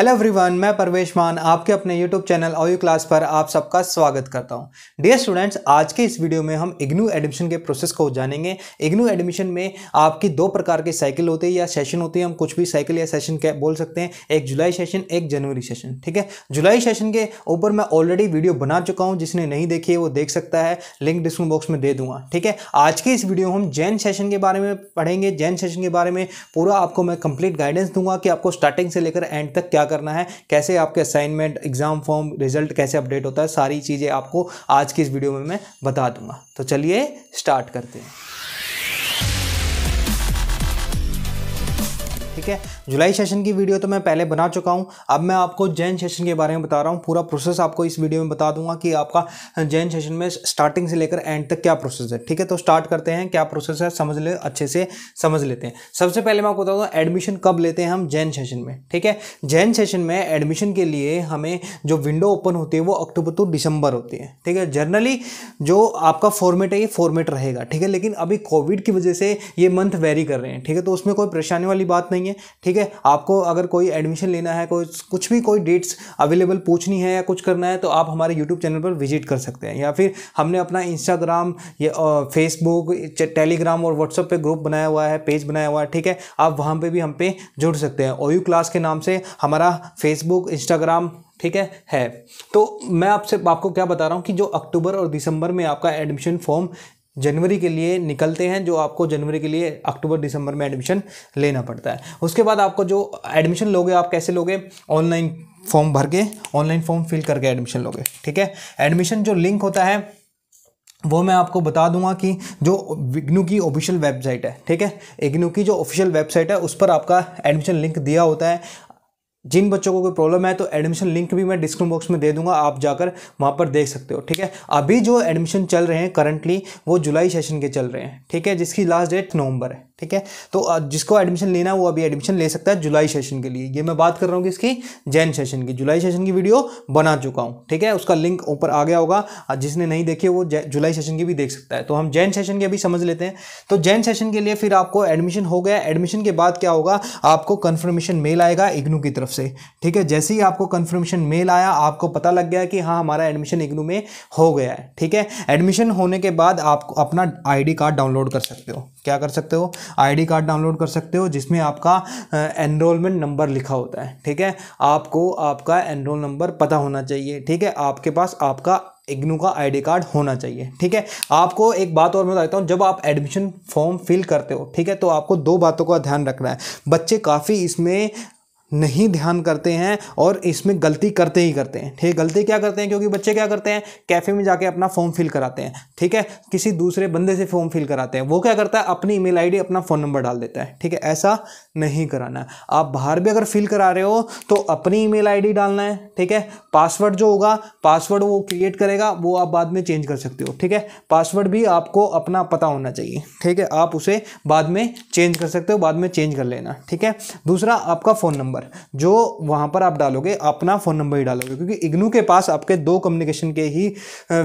hello everyone मैं परवेश मान आपके अपने यूट्यूब चैनल ऑयू क्लास पर आप सबका स्वागत करता हूं डियर स्टूडेंट्स आज के इस वीडियो में हम इग्नू एडमिशन के प्रोसेस को जानेंगे इग्नू एडमिशन में आपकी दो प्रकार के साइकिल होते हैं या सेशन होते हैं हम कुछ भी साइकिल या सेशन के बोल सकते हैं एक जुलाई सेशन एक जनवरी सेशन ठीक है जुलाई सेशन के ऊपर मैं ऑलरेडी वीडियो बना चुका हूँ जिसने नहीं देखी है वो देख सकता है लिंक डिस्क्रिप्शन बॉक्स में दे दूंगा ठीक है आज के इस वीडियो हम जैन सेशन के बारे में पढ़ेंगे जैन सेशन के बारे में पूरा आपको मैं कंप्लीट गाइडेंस दूंगा कि आपको स्टार्टिंग से लेकर एंड तक क्या करना है कैसे आपके असाइनमेंट एग्जाम फॉर्म रिजल्ट कैसे अपडेट होता है सारी चीज़ें आपको आज की इस वीडियो में मैं बता दूंगा तो चलिए स्टार्ट करते हैं है जुलाई सेशन की वीडियो तो मैं पहले बना चुका हूँ अब मैं आपको जैन सेशन के बारे में बता रहा हूँ पूरा प्रोसेस आपको इस वीडियो में बता दूंगा कि आपका जैन सेशन में स्टार्टिंग से लेकर एंड तक क्या प्रोसेस है ठीक है तो स्टार्ट करते हैं क्या प्रोसेस है समझ ले अच्छे से समझ लेते हैं सबसे पहले मैं आपको बता दूँ एडमिशन कब लेते हैं हम जैन सेशन में ठीक है जैन सेशन में एडमिशन के लिए हमें जो विंडो ओपन होती है वो अक्टूबर टू दिसंबर होती है ठीक है जनरली जो आपका फॉर्मेट है ये फॉर्मेट रहेगा ठीक है लेकिन अभी कोविड की वजह से ये मंथ वेरी कर रहे हैं ठीक है तो उसमें कोई परेशानी वाली बात नहीं है ठीक है आपको अगर कोई एडमिशन लेना है कोई कुछ भी कोई डेट्स अवेलेबल पूछनी है या कुछ करना है तो आप हमारे यूट्यूब चैनल पर विजिट कर सकते हैं या फिर हमने अपना इंस्टाग्राम या फेसबुक टेलीग्राम और व्हाट्सअप पर ग्रुप बनाया हुआ है पेज बनाया हुआ है ठीक है आप वहाँ पर भी हम पे जुड़ सकते हैं ओयू क्लास के नाम से हमारा फेसबुक इंस्टाग्राम ठीक है है तो मैं आपसे आपको क्या बता रहा हूँ कि जो अक्टूबर और दिसंबर में आपका एडमिशन फॉर्म जनवरी के लिए निकलते हैं जो आपको जनवरी के लिए अक्टूबर दिसंबर में एडमिशन लेना पड़ता है उसके बाद आपको जो एडमिशन लोगे आप कैसे लोगे ऑनलाइन फॉर्म भर के ऑनलाइन फॉर्म फिल करके एडमिशन लोगे ठीक है एडमिशन जो लिंक होता है वो मैं आपको बता दूंगा कि जो इग्नू की ऑफिशियल वेबसाइट है ठीक है इग्नू की जो ऑफिशियल वेबसाइट है उस पर आपका एडमिशन लिंक दिया होता है जिन बच्चों को कोई प्रॉब्लम है तो एडमिशन लिंक भी मैं डिस्क्रिप्शन बॉक्स में दे दूंगा आप जाकर वहाँ पर देख सकते हो ठीक है अभी जो एडमिशन चल रहे हैं करंटली वो जुलाई सेशन के चल रहे हैं ठीक है जिसकी लास्ट डेट नवंबर है ठीक है तो जिसको एडमिशन लेना है वो अभी एडमिशन ले सकता है जुलाई सेशन के लिए ये मैं बात कर रहा हूँ किसकी जैन सेशन की जुलाई सेशन की वीडियो बना चुका हूँ ठीक है उसका लिंक ऊपर आ गया होगा जिसने नहीं देखे वो जुलाई सेशन की भी देख सकता है तो हम जैन सेशन की अभी समझ लेते हैं तो जैन सेशन के लिए फिर आपको एडमिशन हो गया एडमिशन के बाद क्या होगा आपको कन्फर्मेशन मेल आएगा इग्नू की तरफ से ठीक है जैसे ही आपको कन्फर्मेशन मेल आया आपको पता लग गया कि हाँ हमारा एडमिशन इग्नू में हो गया है ठीक है एडमिशन होने के बाद आप अपना आई कार्ड डाउनलोड कर सकते हो क्या कर सकते हो आईडी कार्ड डाउनलोड कर सकते हो जिसमें आपका एनरोलमेंट नंबर लिखा होता है ठीक है आपको आपका एनरोल नंबर पता होना चाहिए ठीक है आपके पास आपका इग्नू का आईडी कार्ड होना चाहिए ठीक है आपको एक बात और मैं बता देता हूँ जब आप एडमिशन फॉर्म फिल करते हो ठीक है तो आपको दो बातों का ध्यान रखना है बच्चे काफ़ी इसमें नहीं ध्यान करते हैं और इसमें गलती करते ही करते हैं ठीक गलती क्या करते हैं क्योंकि बच्चे क्या करते हैं कैफ़े में जाके अपना फॉर्म फिल कराते हैं ठीक है किसी दूसरे बंदे से फॉर्म फिल कराते हैं वो क्या करता है अपनी ईमेल आईडी अपना फ़ोन नंबर डाल देता है ठीक है ऐसा नहीं कराना है आप बाहर भी अगर फिल करा रहे हो तो अपनी ईमेल मेल डालना है ठीक है पासवर्ड जो होगा पासवर्ड वो क्रिएट करेगा वो आप बाद में चेंज कर सकते हो ठीक है पासवर्ड भी आपको अपना पता होना चाहिए ठीक है आप उसे बाद में चेंज कर सकते हो बाद में चेंज कर लेना ठीक है दूसरा आपका फ़ोन नंबर नंबर जो वहाँ पर आप डालोगे अपना फ़ोन नंबर ही डालोगे क्योंकि इग्नू के पास आपके दो कम्युनिकेशन के ही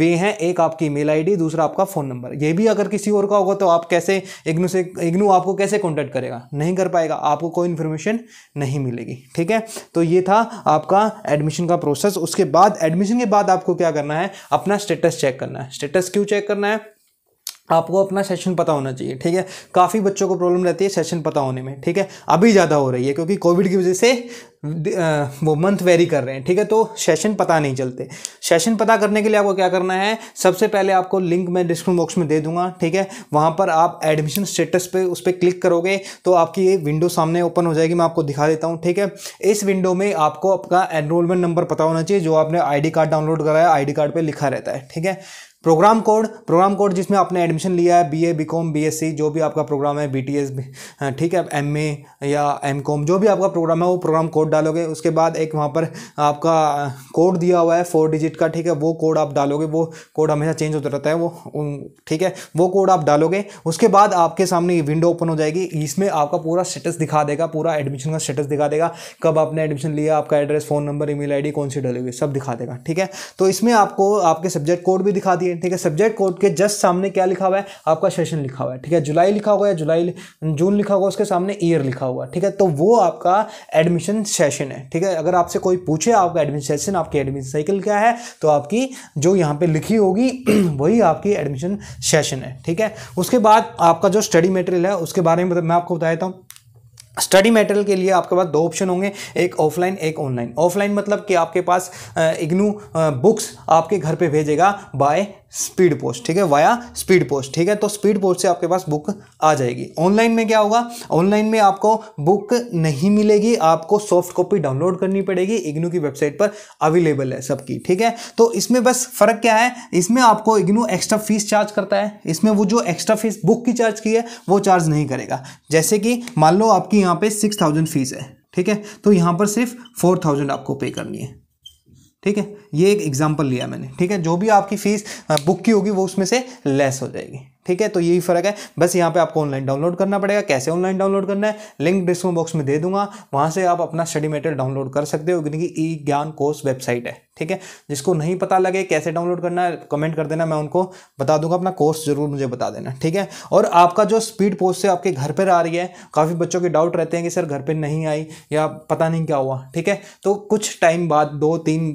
वे हैं एक आपकी ईमेल आईडी दूसरा आपका फ़ोन नंबर ये भी अगर किसी और का होगा तो आप कैसे इग्नू से इग्नू आपको कैसे कॉन्टैक्ट करेगा नहीं कर पाएगा आपको कोई इन्फॉर्मेशन नहीं मिलेगी ठीक है तो ये था आपका एडमिशन का प्रोसेस उसके बाद एडमिशन के बाद आपको क्या करना है अपना स्टेटस चेक करना है स्टेटस क्यों चेक करना है आपको अपना सेशन पता होना चाहिए ठीक है काफ़ी बच्चों को प्रॉब्लम रहती है सेशन पता होने में ठीक है अभी ज़्यादा हो रही है क्योंकि कोविड की वजह से वो मंथ वेरी कर रहे हैं ठीक है तो सेशन पता नहीं चलते सेशन पता करने के लिए आपको क्या करना है सबसे पहले आपको लिंक मैं डिस्क्रिप्शन बॉक्स में दे दूंगा ठीक है वहाँ पर आप एडमिशन स्टेटस पे उस पर क्लिक करोगे तो आपकी ये विंडो सामने ओपन हो जाएगी मैं आपको दिखा देता हूँ ठीक है इस विंडो में आपको आपका एनरोलमेंट नंबर पता होना चाहिए जो आपने आई कार्ड डाउनलोड कराया आई कार्ड पर लिखा रहता है ठीक है प्रोग्राम कोड प्रोग्राम कोड जिसमें आपने एडमिशन लिया है B A B com B S C जो भी आपका प्रोग्राम है बी टी एस ठीक है एम ए या एम कॉम जो भी आपका प्रोग्राम है वो प्रोग्राम कोड डालोगे उसके बाद एक वहाँ पर आपका कोड दिया हुआ है फोर डिजिट का ठीक है वो कोड आप डालोगे वो कोड हमेशा चेंज होता रहता है वो ठीक है वो कोड आप डालोगे उसके बाद आपके सामने विंडो ओपन हो जाएगी इसमें आपका पूरा स्टेटस दिखा देगा पूरा एडमिशन का स्टेटस दिखा देगा कब आपने एडमिशन लिया आपका address phone number email I D कौन सी डालोगे सब दिखा देगा ठीक है तो इसमें आपको आपके सब्जेक्ट कोड भी दिखा दिया है ठीक है सब्जेक्ट कोड के जस्ट सामने क्या लिखा हुआ है आपका सेशन लिखा हुआ है ठीक है जुलाई लिखा हुआ है जुलाई जून लिखा हुआ है उसके सामने ईयर लिखा हुआ है ठीक है तो वो आपका एडमिशन सेशन है ठीक है अगर आपसे कोई पूछे आपका एडमिशन सेशन आपकी एडमिशन साइकिल क्या है तो आपकी जो यहाँ पर लिखी होगी वही आपकी एडमिशन सेशन है ठीक है उसके बाद आपका जो स्टडी मटेरियल है उसके बारे में मैं आपको बता देता हूँ स्टडी मेटेरियल के लिए आपके पास दो ऑप्शन होंगे एक ऑफलाइन एक ऑनलाइन ऑफलाइन मतलब कि आपके पास इग्नू बुक्स आपके घर पे भेजेगा बाय स्पीड पोस्ट ठीक है वाया स्पीड पोस्ट ठीक है तो स्पीड पोस्ट से आपके पास बुक आ जाएगी ऑनलाइन में क्या होगा ऑनलाइन में आपको बुक नहीं मिलेगी आपको सॉफ्ट कॉपी डाउनलोड करनी पड़ेगी इग्नू की वेबसाइट पर अवेलेबल है सबकी ठीक है तो इसमें बस फर्क क्या है इसमें आपको इग्नू एक्स्ट्रा फीस चार्ज करता है इसमें वो जो एक्स्ट्रा फीस बुक की चार्ज की है वो चार्ज नहीं करेगा जैसे कि मान लो आपकी यहाँ पे सिक्स थाउजेंड फीस है ठीक है तो यहाँ पर सिर्फ फोर थाउजेंड आपको पे करनी है ठीक है ये एक एग्जाम्पल लिया मैंने ठीक है जो भी आपकी फ़ीस बुक की होगी वो उसमें से लेस हो जाएगी ठीक है तो यही फ़र्क है बस यहाँ पे आपको ऑनलाइन डाउनलोड करना पड़ेगा कैसे ऑनलाइन डाउनलोड करना है लिंक डिस्क्रिप्शन बॉक्स में दे दूंगा वहाँ से आप अपना स्टडी मेटेरियल डाउनलोड कर सकते हो क्योंकि ई ज्ञान कोर्स वेबसाइट है ठीक है जिसको नहीं पता लगे कैसे डाउनलोड करना है कमेंट कर देना मैं उनको बता दूंगा अपना कोर्स जरूर मुझे बता देना ठीक है और आपका जो स्पीड पोस्ट से आपके घर पर आ रही है काफ़ी बच्चों के डाउट रहते हैं कि सर घर पर नहीं आई या पता नहीं क्या हुआ ठीक है तो कुछ टाइम बाद दो तीन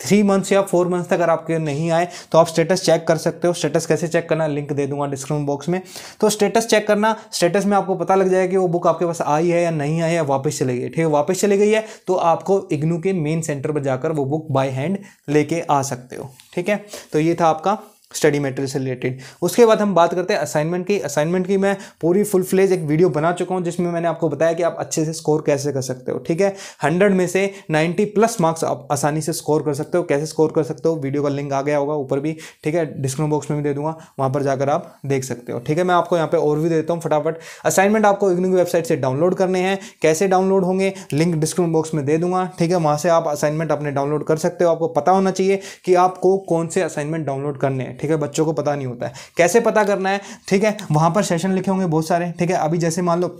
थ्री मंथ्स या फोर मंथ्स तक अगर आपके नहीं आए तो आप स्टेटस चेक कर सकते हो स्टेटस कैसे चेक करना लिंक दे दूंगा डिस्क्रिप्शन बॉक्स में तो स्टेटस चेक करना स्टेटस में आपको पता लग जाएगा कि वो बुक आपके पास आई है या नहीं आई है वापस चली गई ठीक है वापस चली गई है तो आपको इग्नू के मेन सेंटर पर जाकर वो बुक बाई हैंड लेके आ सकते हो ठीक है तो ये था आपका स्टडी मेटेरियल से रिलेटेड उसके बाद हम बात करते हैं असाइनमेंट की असाइनमेंट की मैं पूरी फुल फ्लेज एक वीडियो बना चुका हूँ जिसमें मैंने आपको बताया कि आप अच्छे से स्कोर कैसे कर सकते हो ठीक है हंड्रेड में से नाइन्टी प्लस मार्क्स आप आसानी से स्कोर कर सकते हो कैसे स्कोर कर सकते हो वीडियो का लिंक आ गया होगा ऊपर भी ठीक है डिस्क्रिप्शन बॉक्स में भी दे दूंगा वहाँ पर जाकर आप देख सकते हो ठीक है मैं आपको यहाँ पर और भी देता हूँ फटाफट असाइनमेंट आपको इग्नू की वेबसाइट से डाउनलोड करने हैं कैसे डाउनलोड होंगे लिंक डिस्क्रिप्शन बॉक्स में दे दूंगा ठीक है वहाँ से आप असाइनमेंट अपने डाउनलोड कर सकते हो आपको पता होना चाहिए कि आपको कौन से असाइनमेंट डाउनलोड करने हैं ठीक है बच्चों को पता नहीं होता है कैसे पता करना है ठीक है वहाँ पर सेशन लिखे होंगे बहुत सारे ठीक है अभी जैसे मान लो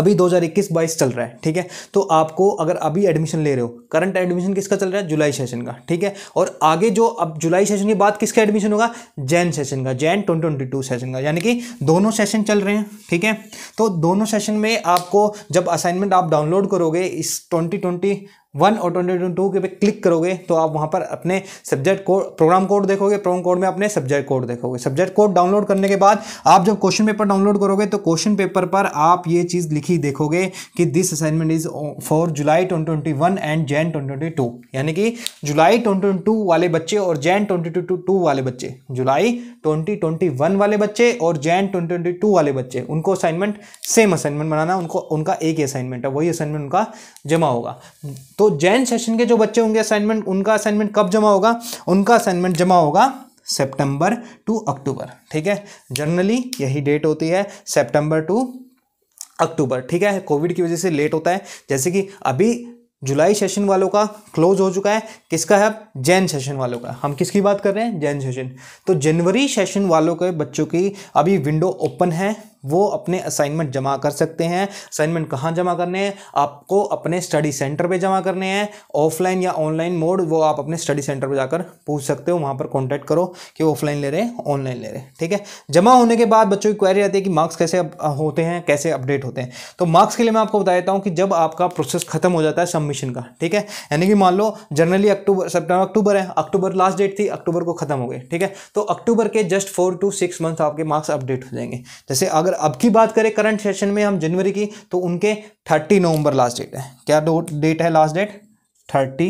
अभी 2021-22 चल रहा है ठीक है तो आपको अगर अभी एडमिशन ले रहे हो करंट एडमिशन किसका चल रहा है जुलाई सेशन का ठीक है और आगे जो अब जुलाई सेशन के बाद किसका एडमिशन होगा जैन सेशन का जैन 2022 सेशन का यानी कि दोनों सेशन चल रहे हैं ठीक है तो दोनों सेशन में आपको जब असाइनमेंट आप डाउनलोड करोगे इस ट्वेंटी वन और ट्वेंटी टू के पे क्लिक करोगे तो आप वहाँ पर अपने सब्जेक्ट कोड प्रोग्राम कोड देखोगे प्रोग्राम कोड में अपने सब्जेक्ट कोड देखोगे सब्जेक्ट कोड डाउनलोड करने के बाद आप जब क्वेश्चन पेपर डाउनलोड करोगे तो क्वेश्चन पेपर पर आप ये चीज़ लिखी देखोगे कि this assignment is for July twenty and Jan twenty यानी कि जुलाई ट्वेंटी वाले बच्चे और जैन ट्वेंटी वाले बच्चे जुलाई ट्वेंटी वाले बच्चे और जैन ट्वेंटी वाले बच्चे उनको असाइनमेंट सेम असाइनमेंट बनाना उनको उनका एक ही असाइनमेंट है वही असाइनमेंट उनका जमा होगा तो जैन सेशन के जो बच्चे होंगे असाइनमेंट उनका असाइनमेंट कब जमा होगा उनका असाइनमेंट जमा होगा सितंबर टू अक्टूबर ठीक है जनरली यही डेट होती है सितंबर टू अक्टूबर ठीक है कोविड की वजह से लेट होता है जैसे कि अभी जुलाई सेशन वालों का क्लोज हो चुका है किसका है अब जैन सेशन वालों का हम किसकी बात कर रहे हैं जैन सेशन तो जनवरी सेशन वालों के बच्चों की अभी विंडो ओपन है वो अपने असाइनमेंट जमा कर सकते हैं असाइनमेंट कहाँ जमा करने हैं आपको अपने स्टडी सेंटर पे जमा करने हैं ऑफलाइन या ऑनलाइन मोड वो आप अपने स्टडी सेंटर पर जाकर पूछ सकते हो वहाँ पर कॉन्टैक्ट करो कि ऑफलाइन ले रहे हैं ऑनलाइन ले रहे हैं ठीक है जमा होने के बाद बच्चों की क्वेरी आती है कि मार्क्स कैसे होते हैं कैसे अपडेट होते हैं तो मार्क्स के लिए मैं आपको बता देता हूँ कि जब आपका प्रोसेस खत्म हो जाता है सबमिशन का ठीक है यानी कि मान लो जनरली अक्टूबर सेप्टेम्बर अक्टूबर है अक्टूबर लास्ट डेट थी अक्टूबर को खत्म हो गए ठीक है तो अक्टूबर के just four two six month आपके मार्क्स अपडेट हो जाएंगे जैसे अगर अब की बात करें करंट सेशन में हम जनवरी की तो उनके थर्टी नवंबर लास्ट डेट है क्या डेट है लास्ट डेट थर्टी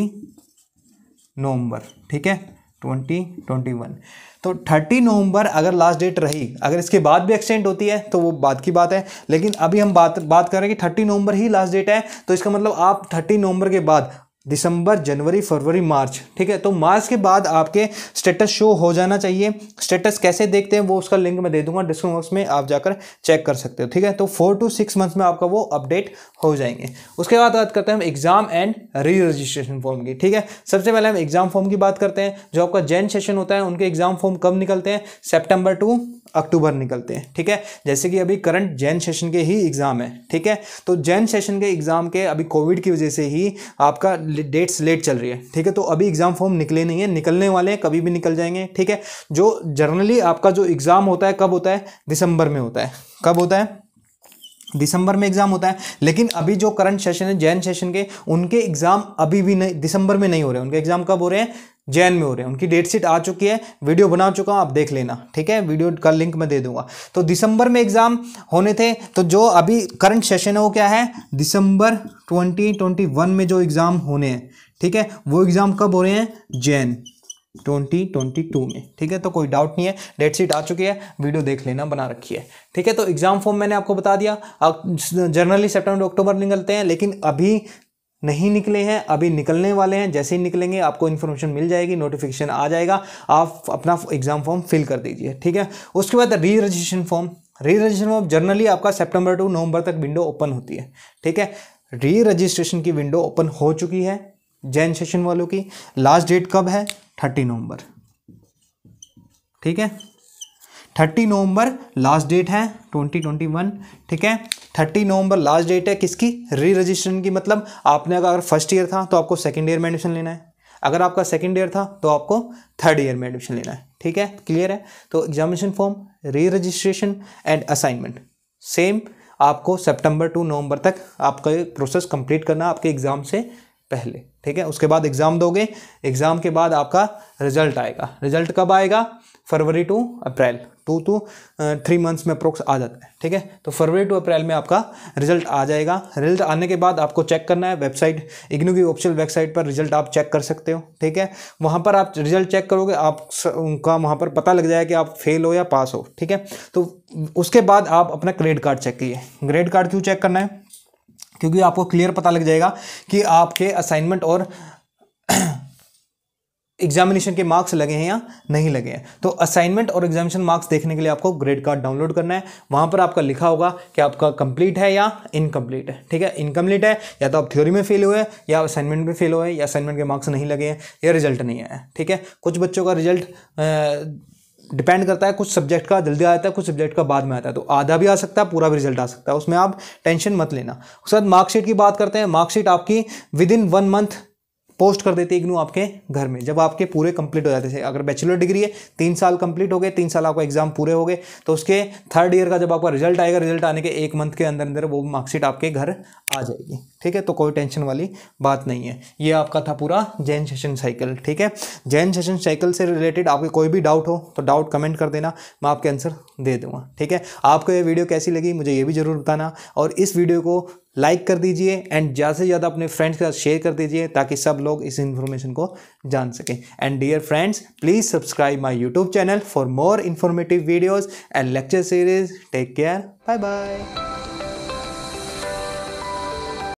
नवंबर ठीक है ट्वेंटी ट्वेंटी वन तो थर्टी नवंबर अगर लास्ट डेट रही अगर इसके बाद भी एक्सटेंड होती है तो वो बाद की बात है लेकिन अभी हम बात बात कर रहे हैं कि थर्टी नवंबर ही लास्ट डेट है तो इसका मतलब आप थर्टी नवंबर के बाद दिसंबर जनवरी फरवरी मार्च ठीक है तो मार्च के बाद आपके स्टेटस शो हो जाना चाहिए स्टेटस कैसे देखते हैं वो उसका लिंक मैं दे दूंगा डिस्क्रिप्शन बॉक्स में आप जाकर चेक कर सकते हो ठीक है तो फोर टू सिक्स मंथ्स में आपका वो अपडेट हो जाएंगे उसके बाद बात करते हैं हम exam and re registration form की ठीक है सबसे पहले हम एग्जाम फॉर्म की बात करते हैं जो आपका जैन सेशन होता है उनके एग्जाम फॉर्म कब निकलते हैं सेप्टेम्बर टू अक्टूबर निकलते हैं ठीक है जैसे कि अभी करंट जैन सेशन के ही एग्जाम है ठीक है तो जैन सेशन के एग्जाम के अभी कोविड की वजह से ही आपका डेट्स लेट चल रही है ठीक है तो अभी एग्ज़ाम फॉर्म निकले नहीं है निकलने वाले हैं कभी भी निकल जाएंगे ठीक है जो जनरली आपका जो एग्ज़ाम होता है कब होता है दिसंबर में होता है कब होता है दिसंबर में एग्ज़ाम होता है लेकिन अभी जो करंट सेशन है जैन सेशन के उनके एग्ज़ाम अभी भी नहीं दिसंबर में नहीं हो रहे उनके एग्ज़ाम कब हो रहे हैं जैन में हो रहे हैं उनकी डेट शीट आ चुकी है वीडियो बना चुका हूँ आप देख लेना ठीक है वीडियो का लिंक मैं दे दूंगा तो दिसंबर में एग्ज़ाम होने थे तो जो अभी करंट सेशन है वो क्या है दिसंबर 2021 में जो एग्ज़ाम होने हैं ठीक है वो एग्ज़ाम कब हो रहे हैं जैन 2022 में ठीक है तो कोई डाउट नहीं है डेट शीट आ चुकी है वीडियो देख लेना बना रखी है ठीक है तो एग्जाम फॉर्म मैंने आपको बता दिया अब जनरली सेप्टेम्बर अक्टूबर निकलते हैं लेकिन अभी नहीं निकले हैं अभी निकलने वाले हैं जैसे ही निकलेंगे आपको इन्फॉर्मेशन मिल जाएगी नोटिफिकेशन आ जाएगा आप अपना एग्ज़ाम फॉर्म फिल कर दीजिए ठीक है उसके बाद re registration form re registration form generally आपका सेप्टेम्बर टू नवंबर तक विंडो ओपन होती है ठीक है री रजिस्ट्रेशन की विंडो ओपन हो चुकी है जैन सेशन वालों की लास्ट डेट कब है थर्टी नवंबर ठीक है थर्टी नवंबर लास्ट डेट है ट्वेंटी ट्वेंटी वन ठीक है थर्टी नवंबर लास्ट डेट है किसकी री रजिस्ट्रेशन की मतलब आपने अगर फर्स्ट ईयर था तो आपको सेकेंड ईयर में एडमिशन लेना है अगर आपका सेकेंड ईयर था तो आपको थर्ड ईयर में एडमिशन लेना है ठीक है क्लियर है तो examination form re registration and assignment same आपको सेप्टेम्बर टू नवंबर तक आपका प्रोसेस कंप्लीट करना आपके एग्ज़ाम से पहले ठीक है उसके बाद एग्ज़ाम दोगे एग्ज़ाम के बाद आपका रिजल्ट आएगा रिजल्ट कब आएगा February to April two to three months में अप्रोक्स आ जाता है ठीक है तो फरवरी टू अप्रैल में आपका रिजल्ट आ जाएगा रिजल्ट आने के बाद आपको चेक करना है वेबसाइट इग्नू की ऑप्शनल वेबसाइट पर रिजल्ट आप चेक कर सकते हो ठीक है वहाँ पर आप रिजल्ट चेक करोगे आप उनका वहाँ पर पता लग जाएगा कि आप फेल हो या पास हो ठीक है तो उसके बाद आप अपना क्रेडिट कार्ड चेक कीजिए क्रेडिट कार्ड क्यों चेक करना है क्योंकि आपको क्लियर पता लग जाएगा कि आपके असाइनमेंट और एग्जामिनेशन के मार्क्स लगे हैं या नहीं लगे हैं तो असाइनमेंट और एग्जामिनेशन मार्क्स देखने के लिए आपको ग्रेड कार्ड डाउनलोड करना है वहाँ पर आपका लिखा होगा कि आपका कंप्लीट है या इनकम्प्लीट है ठीक है इनकम्प्लीट है या तो आप थ्योरी में फेल हुए या असाइनमेंट में फेल हुए या असाइनमेंट के मार्क्स नहीं लगे हैं या रिजल्ट नहीं आया ठीक है कुछ बच्चों का रिजल्ट डिपेंड करता है कुछ सब्जेक्ट का जल्दी आ जाता है कुछ सब्जेक्ट का बाद में आता है तो आधा भी आ सकता है पूरा भी रिजल्ट आ सकता है उसमें आप टेंशन मत लेना उसके बाद मार्कशीट की बात करते हैं मार्कशीट आपकी within one month post कर देती है इग्नू आपके घर में जब आपके पूरे कंप्लीट हो जाते थे अगर बैचलर डिग्री है तीन साल कंप्लीट हो गए तीन साल आपको एग्जाम पूरे हो गए तो उसके थर्ड ईयर का जब आपका रिजल्ट आएगा रिजल्ट आने के एक मंथ के अंदर अंदर वो मार्कशीट आपके घर आ जाएगी ठीक है तो कोई टेंशन वाली बात नहीं है ये आपका था पूरा जैन सेशन साइकिल ठीक है जैन सेशन साइकिल से रिलेटेड आपके कोई भी डाउट हो तो डाउट कमेंट कर देना मैं आपके आंसर दे दूंगा ठीक है आपको ये वीडियो कैसी लगी मुझे ये भी ज़रूर बताना और इस वीडियो को लाइक कर दीजिए एंड ज़्यादा से ज़्यादा अपने फ्रेंड्स के साथ शेयर कर दीजिए ताकि सब लोग इस इन्फॉर्मेशन को जान सकें and dear friends please subscribe my YouTube channel for more informative videos and lecture series take care bye bye